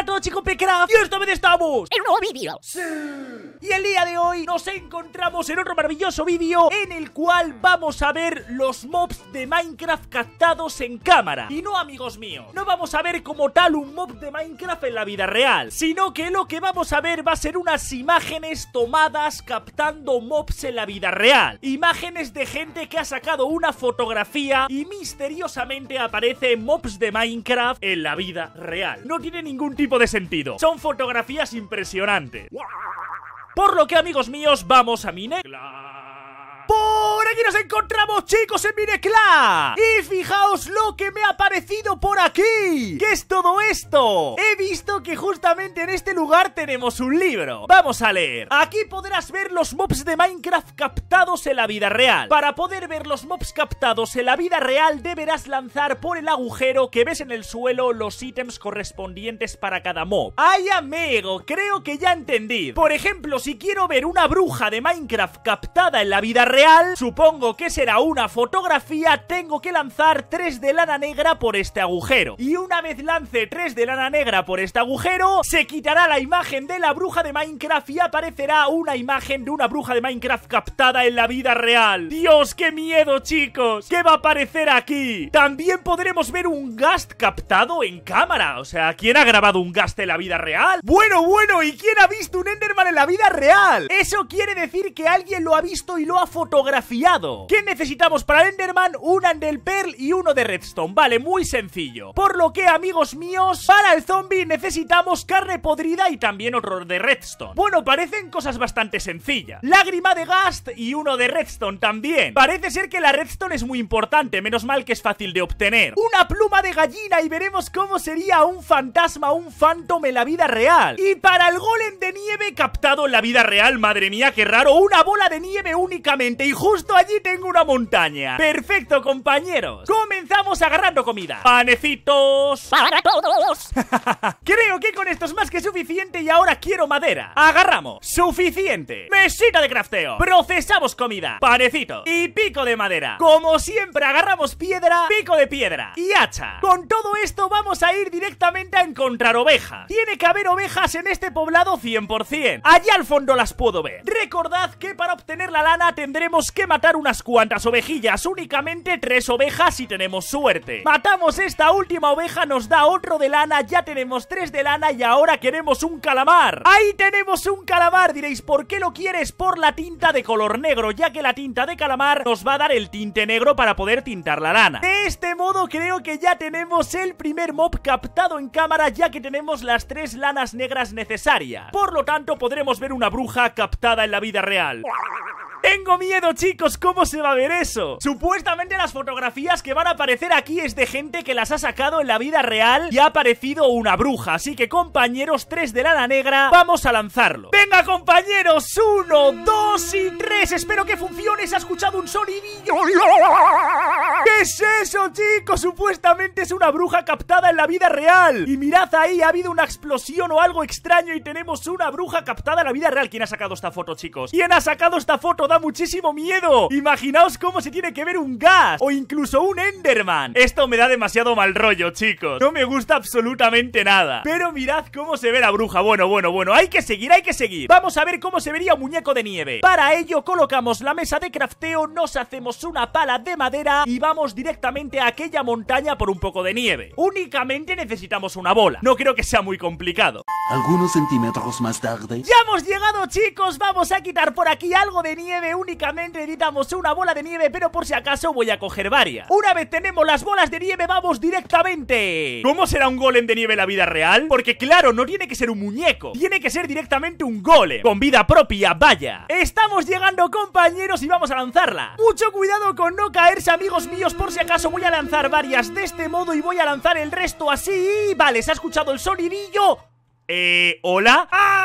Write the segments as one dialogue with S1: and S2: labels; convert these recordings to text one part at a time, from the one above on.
S1: Hola a todos chicos Pecraft y ¡Hoy estamos en un nuevo vídeo. Sí. Y el día de hoy nos encontramos en otro maravilloso vídeo en el cual vamos a ver los mobs de Minecraft captados en cámara. Y no, amigos míos, no vamos a ver como tal un mob de Minecraft en la vida real, sino que lo que vamos a ver va a ser unas imágenes tomadas captando mobs en la vida real. Imágenes de gente que ha sacado una fotografía y misteriosamente aparece mobs de Minecraft en la vida real. No tiene ningún tipo de sentido. Son fotografías impresionantes. Por lo que, amigos míos, vamos a mi aquí nos encontramos, chicos, en Minecla. Y fijaos lo que me ha aparecido por aquí. ¿Qué es todo esto? He visto que justamente en este lugar tenemos un libro. Vamos a leer. Aquí podrás ver los mobs de Minecraft captados en la vida real. Para poder ver los mobs captados en la vida real, deberás lanzar por el agujero que ves en el suelo los ítems correspondientes para cada mob. ¡Ay, amigo! Creo que ya entendí. Por ejemplo, si quiero ver una bruja de Minecraft captada en la vida real, su supongo que será una fotografía, tengo que lanzar 3 de lana negra por este agujero. Y una vez lance 3 de lana negra por este agujero, se quitará la imagen de la bruja de Minecraft y aparecerá una imagen de una bruja de Minecraft captada en la vida real. ¡Dios, qué miedo, chicos! ¿Qué va a aparecer aquí? También podremos ver un gast captado en cámara. O sea, ¿quién ha grabado un gast en la vida real? Bueno, bueno, ¿y quién ha visto un Enderman en la vida real? Eso quiere decir que alguien lo ha visto y lo ha fotografiado ¿Qué necesitamos para Enderman? Un Andel Pearl y uno de Redstone. Vale, muy sencillo. Por lo que, amigos míos, para el zombie necesitamos carne podrida y también horror de Redstone. Bueno, parecen cosas bastante sencillas. Lágrima de Gast y uno de Redstone también. Parece ser que la Redstone es muy importante, menos mal que es fácil de obtener. Una pluma de gallina y veremos cómo sería un fantasma, un phantom en la vida real. Y para el golem de nieve captado en la vida real, madre mía, qué raro, una bola de nieve únicamente y justo allí tengo una montaña. Perfecto, compañeros. Comenzamos agarrando comida. Panecitos. Para todos. Creo que con esto es más que suficiente y ahora quiero madera. Agarramos. Suficiente. Mesita de crafteo. Procesamos comida. Panecito. Y pico de madera. Como siempre, agarramos piedra, pico de piedra y hacha. Con todo esto vamos a ir directamente a encontrar ovejas. Tiene que haber ovejas en este poblado 100%. Allí al fondo las puedo ver. Recordad que para obtener la lana tendremos que matar unas cuantas ovejillas, únicamente tres ovejas si tenemos suerte. Matamos esta última oveja, nos da otro de lana, ya tenemos tres de lana y ahora queremos un calamar. ¡Ahí tenemos un calamar! Diréis, ¿por qué lo quieres? Por la tinta de color negro, ya que la tinta de calamar nos va a dar el tinte negro para poder tintar la lana. De este modo creo que ya tenemos el primer mob captado en cámara, ya que tenemos las tres lanas negras necesarias. Por lo tanto, podremos ver una bruja captada en la vida real. Tengo miedo, chicos, cómo se va a ver eso. Supuestamente las fotografías que van a aparecer aquí es de gente que las ha sacado en la vida real y ha aparecido una bruja. Así que compañeros, tres de lana negra, vamos a lanzarlo. Venga compañeros, uno, dos y tres. Espero que funcione. Se ha escuchado un sonidillo. ¿Qué es eso, chicos? Supuestamente es una bruja captada en la vida real. Y mirad ahí, ha habido una explosión o algo extraño y tenemos una bruja captada en la vida real. ¿Quién ha sacado esta foto, chicos? ¿Quién ha sacado esta foto? Da muchísimo miedo. Imaginaos cómo se tiene que ver un gas o incluso un Enderman. Esto me da demasiado mal rollo, chicos. No me gusta absolutamente nada. Pero mirad cómo se ve la bruja. Bueno, bueno, bueno. Hay que seguir, hay que seguir. Vamos a ver cómo se vería un muñeco de nieve. Para ello colocamos la mesa de crafteo, nos hacemos una pala de madera y vamos directamente a aquella montaña por un poco de nieve. Únicamente necesitamos una bola. No creo que sea muy complicado. Algunos centímetros más tarde. Ya hemos llegado, chicos. Vamos a quitar por aquí algo de nieve. Únicamente necesitamos una bola de nieve, pero por si acaso voy a coger varias. Una vez tenemos las bolas de nieve, vamos directamente. ¿Cómo será un golem de nieve en la vida real? Porque claro, no tiene que ser un muñeco, tiene que ser directamente un golem. Con vida propia, vaya. Estamos llegando, compañeros, y vamos a lanzarla. Mucho cuidado con no caerse, amigos míos, por si acaso voy a lanzar varias de este modo y voy a lanzar el resto así. Vale, se ha escuchado el sonidillo. Eh, ¿hola? ¡Ah!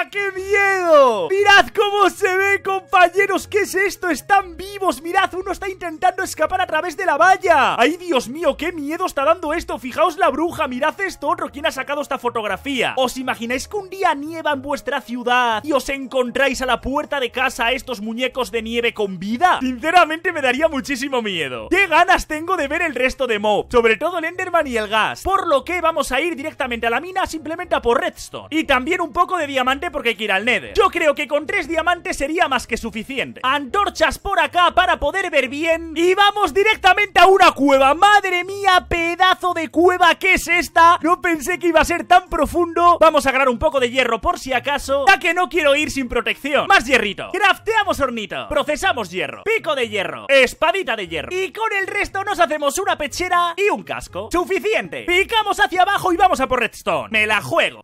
S1: ¡Ah, qué miedo! ¡Mirad cómo se ve, compañeros! ¿Qué es esto? ¡Están vivos! ¡Mirad! Uno está intentando escapar a través de la valla. ¡Ay, Dios mío! ¡Qué miedo está dando esto! Fijaos la bruja. Mirad esto otro. ¿Quién ha sacado esta fotografía? ¿Os imagináis que un día nieva en vuestra ciudad y os encontráis a la puerta de casa a estos muñecos de nieve con vida? Sinceramente me daría muchísimo miedo. ¡Qué ganas tengo de ver el resto de Mob! Sobre todo el Enderman y el gas. Por lo que vamos a ir directamente a la mina simplemente a por Redstone. Y también un poco de diamante porque que ir al Nether. Yo creo que con tres diamantes sería más que suficiente. Antorchas por acá para poder ver bien. Y vamos directamente a una cueva. Madre mía, pedazo de cueva que es esta. No pensé que iba a ser tan profundo. Vamos a agarrar un poco de hierro por si acaso. Ya que no quiero ir sin protección. Más hierrito. Crafteamos hornito. Procesamos hierro. Pico de hierro. Espadita de hierro. Y con el resto nos hacemos una pechera y un casco. Suficiente. Picamos hacia abajo y vamos a por redstone. Me la juego.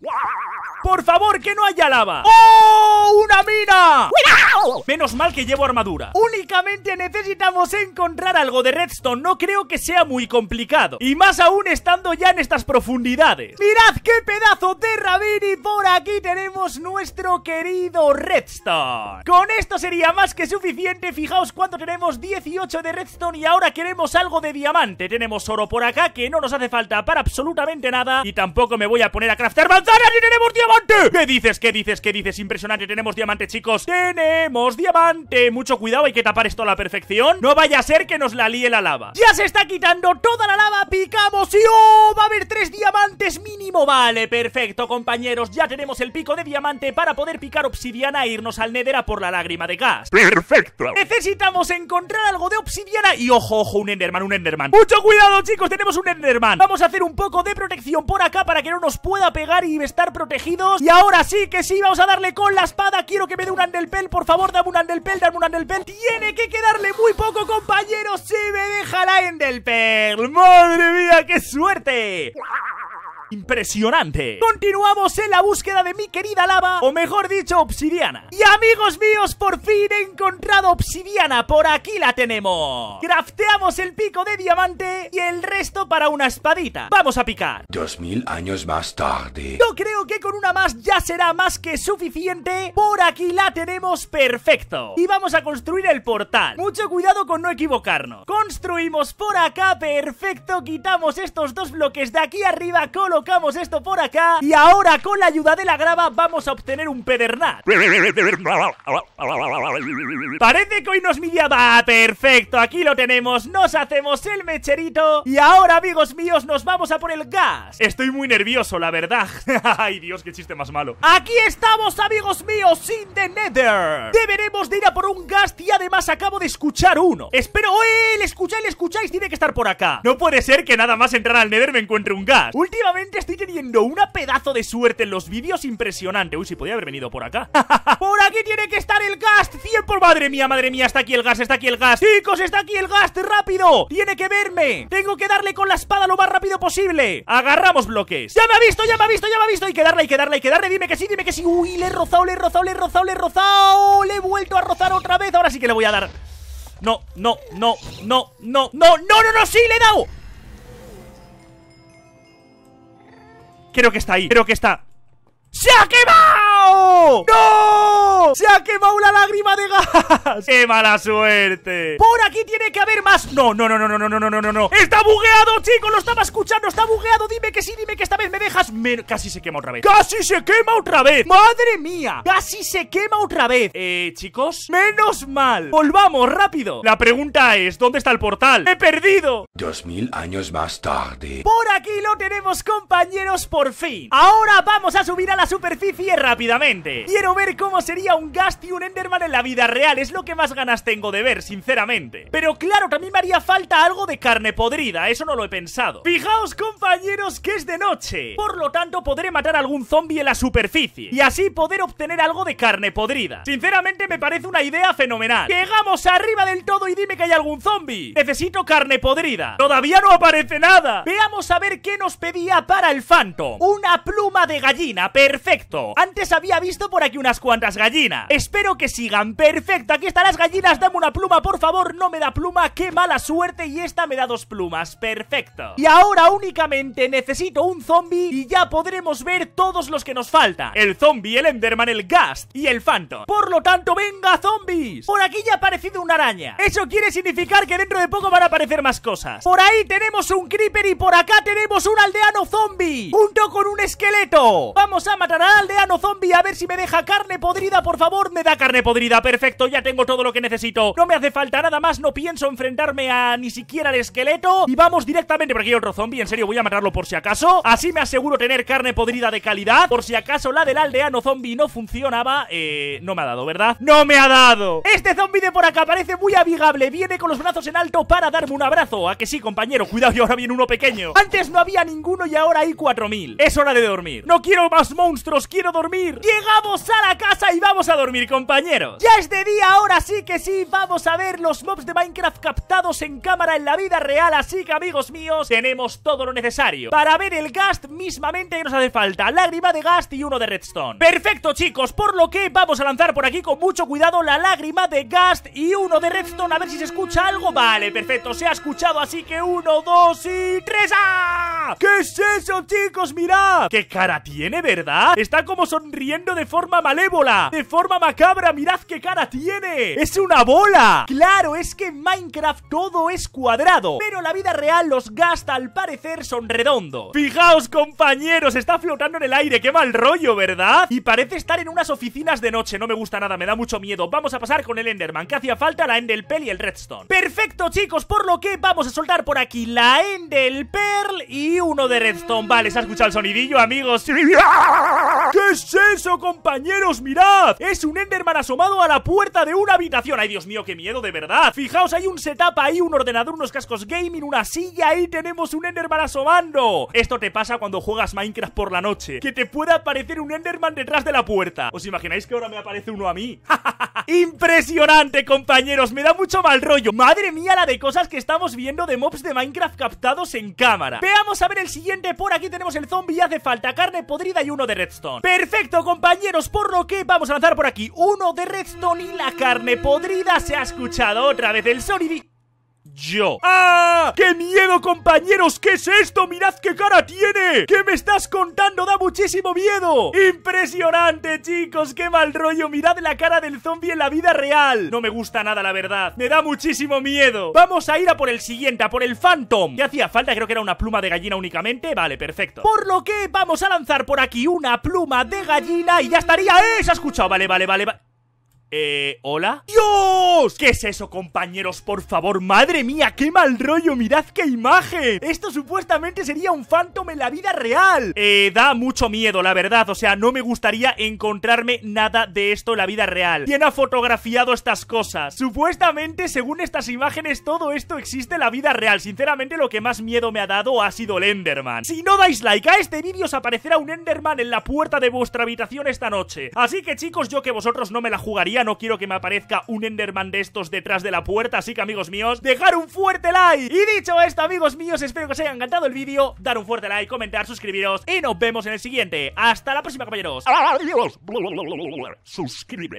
S1: Por favor, que no haya ¡Oh! ¡Una mina! ¡Cuidado! Menos mal que llevo armadura. Únicamente necesitamos encontrar algo de redstone. No creo que sea muy complicado. Y más aún estando ya en estas profundidades. ¡Mirad qué pedazo de Y Por aquí tenemos nuestro querido redstone. Con esto sería más que suficiente. Fijaos cuánto tenemos. 18 de redstone y ahora queremos algo de diamante. Tenemos oro por acá que no nos hace falta para absolutamente nada. Y tampoco me voy a poner a craftar manzanas y tenemos diamante. ¿Qué dices? ¿Qué dices? ¿Qué dices? Impresionante, tenemos diamante, chicos. ¡Tenemos diamante! Mucho cuidado, hay que tapar esto a la perfección. No vaya a ser que nos la líe la lava. Ya se está quitando toda la lava, picamos y ¡oh! Va a haber tres diamantes mínimo. Vale, perfecto, compañeros. Ya tenemos el pico de diamante para poder picar obsidiana e irnos al Nether a por la lágrima de gas. ¡Perfecto! Necesitamos encontrar algo de obsidiana y ojo, ojo, un Enderman, un Enderman. ¡Mucho cuidado, chicos! Tenemos un Enderman. Vamos a hacer un poco de protección por acá para que no nos pueda pegar y estar protegidos. Y ahora sí que sí vamos a darle con la espada Quiero que me dé un Andelpel, por favor, dame un Andelpel, dame un Andelpel Tiene que quedarle muy poco, compañero, se me deja la Andelpel ¡Madre mía, qué suerte! impresionante. Continuamos en la búsqueda de mi querida lava, o mejor dicho, obsidiana. Y amigos míos, por fin he encontrado obsidiana, por aquí la tenemos. Crafteamos el pico de diamante y el resto para una espadita. Vamos a picar. Dos mil años más tarde. Yo creo que con una más ya será más que suficiente. Por aquí la tenemos perfecto. Y vamos a construir el portal. Mucho cuidado con no equivocarnos. Construimos por acá perfecto. Quitamos estos dos bloques de aquí arriba, colocamos colocamos esto por acá y ahora con la ayuda de la grava vamos a obtener un pedernal Parece que hoy nos miraba. perfecto, aquí lo tenemos, nos hacemos el mecherito y ahora amigos míos nos vamos a por el gas. Estoy muy nervioso, la verdad. Ay Dios, qué chiste más malo. Aquí estamos amigos míos, sin the nether. Deberemos de ir a por un gas y además acabo de escuchar uno. Espero, ¡eh! le escucháis, el escucháis, tiene que estar por acá. No puede ser que nada más entrar al nether me encuentre un gas. Últimamente estoy teniendo una pedazo de suerte en los vídeos impresionante. Uy, si podía haber venido por acá. ¡Por aquí tiene que estar el gas! ¡100 madre mía, madre mía! Está aquí el gas, está aquí el gas. ¡Chicos, está aquí el gast! ¡Rápido! ¡Tiene que verme! ¡Tengo que darle con la espada lo más rápido posible! ¡Agarramos bloques! ¡Ya me ha visto, ya me ha visto, ya me ha visto! ¡Hay que darle, hay que darle, hay que darle! ¡Dime que sí, dime que sí! ¡Uy, le he rozado, le he rozado, le he rozado, le he rozado! ¡Le he vuelto a rozar otra vez! Ahora sí que le voy a dar... No, no, no, no, no, no, no, no, no, no, sí, le he dado Creo que está ahí, creo que está ¡Se ha quemado! ¡No! ¡Se ha quemado la lágrima de gas! ¡Qué mala suerte! Por aquí tiene que haber más. No, no, no, no, no, no, no, no, no, Está bugueado, chicos. Lo estaba escuchando. Está bugueado. Dime que sí, dime que esta vez me dejas. Me... Casi se quema otra vez. ¡Casi se quema otra vez! ¡Madre mía! ¡Casi se quema otra vez! Eh, chicos. Menos mal. Volvamos rápido. La pregunta es: ¿dónde está el portal? ¡He perdido! Dos mil años más tarde. Por aquí lo tenemos, compañeros, por fin. Ahora vamos a subir a la la superficie rápidamente. Quiero ver cómo sería un Gast y un Enderman en la vida real, es lo que más ganas tengo de ver, sinceramente. Pero claro, también me haría falta algo de carne podrida, eso no lo he pensado. Fijaos, compañeros, que es de noche. Por lo tanto, podré matar algún zombie en la superficie y así poder obtener algo de carne podrida. Sinceramente, me parece una idea fenomenal. Llegamos arriba del todo y dime que hay algún zombie. Necesito carne podrida. Todavía no aparece nada. Veamos a ver qué nos pedía para el Phantom. Una pluma de gallina, pero perfecto. Antes había visto por aquí unas cuantas gallinas. Espero que sigan. Perfecto, aquí están las gallinas. Dame una pluma, por favor. No me da pluma. Qué mala suerte. Y esta me da dos plumas. Perfecto. Y ahora únicamente necesito un zombie y ya podremos ver todos los que nos faltan. El zombie, el Enderman, el ghast y el Phantom. Por lo tanto, venga, zombies. Por aquí ya ha aparecido una araña. Eso quiere significar que dentro de poco van a aparecer más cosas. Por ahí tenemos un creeper y por acá tenemos un aldeano zombie. Junto con un esqueleto. Vamos a matará al aldeano zombie a ver si me deja carne podrida, por favor. Me da carne podrida, perfecto, ya tengo todo lo que necesito. No me hace falta nada más, no pienso enfrentarme a ni siquiera al esqueleto. Y vamos directamente, porque hay otro zombie, en serio, voy a matarlo por si acaso. Así me aseguro tener carne podrida de calidad. Por si acaso la del aldeano zombie no funcionaba, eh, no me ha dado, ¿verdad? ¡No me ha dado! Este zombie de por acá parece muy amigable, viene con los brazos en alto para darme un abrazo. ¿A que sí, compañero? Cuidado, y ahora viene uno pequeño. Antes no había ninguno y ahora hay 4.000. Es hora de dormir. No quiero más monstruos, quiero dormir. Llegamos a la casa y vamos a dormir, compañeros. Ya es de día, ahora sí que sí, vamos a ver los mobs de Minecraft captados en cámara en la vida real, así que amigos míos, tenemos todo lo necesario para ver el ghast mismamente nos hace falta, lágrima de ghast y uno de redstone. Perfecto, chicos, por lo que vamos a lanzar por aquí con mucho cuidado la lágrima de ghast y uno de redstone, a ver si se escucha algo. Vale, perfecto, se ha escuchado, así que uno, dos y tres. ¡Ah! ¿Qué es eso, chicos? Mirad. ¿Qué cara tiene, verdad? Está como sonriendo de forma malévola, de forma macabra, mirad qué cara tiene. ¡Es una bola! Claro, es que en Minecraft todo es cuadrado, pero la vida real los gasta al parecer son redondos. Fijaos, compañeros, está flotando en el aire, qué mal rollo, ¿verdad? Y parece estar en unas oficinas de noche, no me gusta nada, me da mucho miedo. Vamos a pasar con el Enderman, que hacía falta la Pearl y el Redstone. Perfecto, chicos, por lo que vamos a soltar por aquí la Pearl y uno de Redstone. Vale, ¿se ha escuchado el sonidillo, amigos? ¿Qué es eso, compañeros? ¡Mirad! Es un Enderman asomado a la puerta de una habitación. ¡Ay, Dios mío, qué miedo, de verdad! Fijaos, hay un setup ahí, un ordenador, unos cascos gaming, una silla Ahí tenemos un Enderman asomando. Esto te pasa cuando juegas Minecraft por la noche. Que te pueda aparecer un Enderman detrás de la puerta. ¿Os imagináis que ahora me aparece uno a mí? ¡Impresionante, compañeros! Me da mucho mal rollo. ¡Madre mía la de cosas que estamos viendo de mobs de Minecraft captados en cámara! Veamos a ver el siguiente. Por aquí tenemos el zombie. Hace falta carne podrida y uno de redstone. Perfecto, compañeros, por lo que vamos a lanzar por aquí uno de redstone y la carne podrida se ha escuchado otra vez el sonido yo. ¡Ah! ¡Qué miedo, compañeros! ¿Qué es esto? ¡Mirad qué cara tiene! ¿Qué me estás contando? ¡Da muchísimo miedo! ¡Impresionante, chicos! ¡Qué mal rollo! ¡Mirad la cara del zombie en la vida real! No me gusta nada, la verdad. Me da muchísimo miedo. Vamos a ir a por el siguiente, a por el Phantom. ¿Qué hacía falta? Creo que era una pluma de gallina únicamente. Vale, perfecto. Por lo que vamos a lanzar por aquí una pluma de gallina y ya estaría. ¡Eh! ¿Se ha escuchado? Vale, vale, vale. vale. Eh, ¿hola? ¡Dios! ¿Qué es eso, compañeros? Por favor, madre mía, qué mal rollo, mirad qué imagen Esto supuestamente sería un phantom en la vida real Eh, da mucho miedo, la verdad, o sea, no me gustaría encontrarme nada de esto en la vida real ¿Quién ha fotografiado estas cosas? Supuestamente, según estas imágenes, todo esto existe en la vida real Sinceramente, lo que más miedo me ha dado ha sido el Enderman Si no dais like a este vídeo, os aparecerá un Enderman en la puerta de vuestra habitación esta noche Así que chicos, yo que vosotros no me la jugaría ya no quiero que me aparezca un Enderman de estos detrás de la puerta, así que amigos míos, dejar un fuerte like. Y dicho esto, amigos míos, espero que os haya encantado el vídeo, dar un fuerte like, comentar, suscribiros y nos vemos en el siguiente. Hasta la próxima, caballeros. ¡Suscríbete!